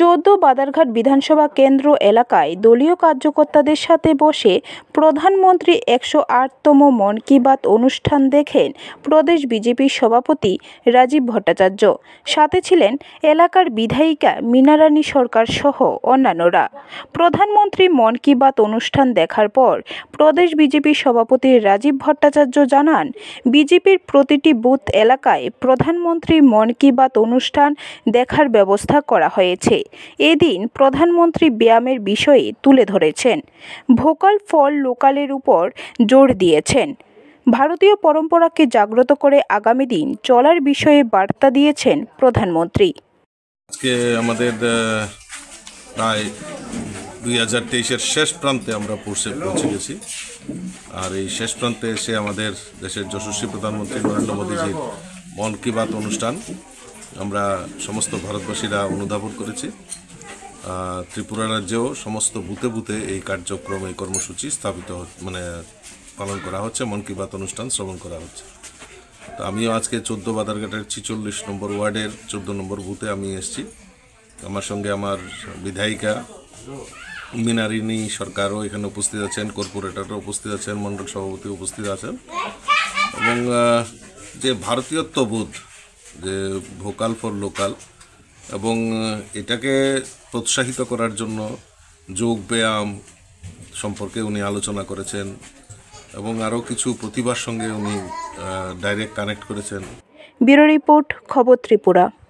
চোদ্দ বাদারঘাট বিধানসভা কেন্দ্র এলাকায় দলীয় কার্যকর্তাদের সাথে বসে প্রধানমন্ত্রী একশো আটতম মন কি বাত অনুষ্ঠান দেখেন প্রদেশ বিজেপির সভাপতি রাজীব ভট্টাচার্য সাথে ছিলেন এলাকার বিধায়িকা মিনারানী সরকার সহ অন্যান্যরা প্রধানমন্ত্রী মন কি বাত অনুষ্ঠান দেখার পর প্রদেশ বিজেপি সভাপতি রাজীব ভট্টাচার্য জানান বিজেপির প্রতিটি বুথ এলাকায় প্রধানমন্ত্রী মন কি বাত অনুষ্ঠান দেখার ব্যবস্থা করা হয়েছে এদিন প্রধানমন্ত্রী ব্যায়ামের বিষয়ে তুলে ধরেছেন ভোকাল ফল লোকালের উপর জোর দিয়েছেন ভারতীয় পরম্পরাকে জাগ্রত করে আগামী দিন চলার বিষয়ে বার্তা দিয়েছেন প্রধানমন্ত্রী আজকে আমাদের প্রায় দুই হাজার তেইশের শেষ প্রান্তে আমরা পৌঁছে পৌঁছে গেছি আর এই শেষ প্রান্তে এসে আমাদের দেশের যশস্বী প্রধানমন্ত্রী নরেন্দ্র মোদীজির মন কি বাত অনুষ্ঠান আমরা সমস্ত ভারতবাসীরা অনুধাবন করেছি ত্রিপুরা রাজ্যেও সমস্ত বুথে বুথে এই কার্যক্রম এই কর্মসূচি স্থাপিত মানে পালন করা হচ্ছে মন কি বাত অনুষ্ঠান শ্রবণ করা হচ্ছে তো আমিও আজকে চোদ্দো বাদারঘাটের ছিচল্লিশ নম্বর ওয়ার্ডের চোদ্দো নম্বর বুথে আমি এসেছি আমার সঙ্গে আমার বিধায়িকা মিনারিনী সরকারও এখানে উপস্থিত আছেন কর্পোরেটররা উপস্থিত আছেন মন্ডল সভাপতি উপস্থিত আছেন এবং যে ভারতীয়ত্ববোধ যে ভোকাল ফর লোকাল এবং এটাকে প্রোৎসাহিত করার জন্য যোগ ব্যায়াম সম্পর্কে উনি আলোচনা করেছেন এবং আরও কিছু প্রতিভার সঙ্গে উনি ডাইরেক্ট কানেক্ট করেছেন ব্যুরো রিপোর্ট খবর ত্রিপুরা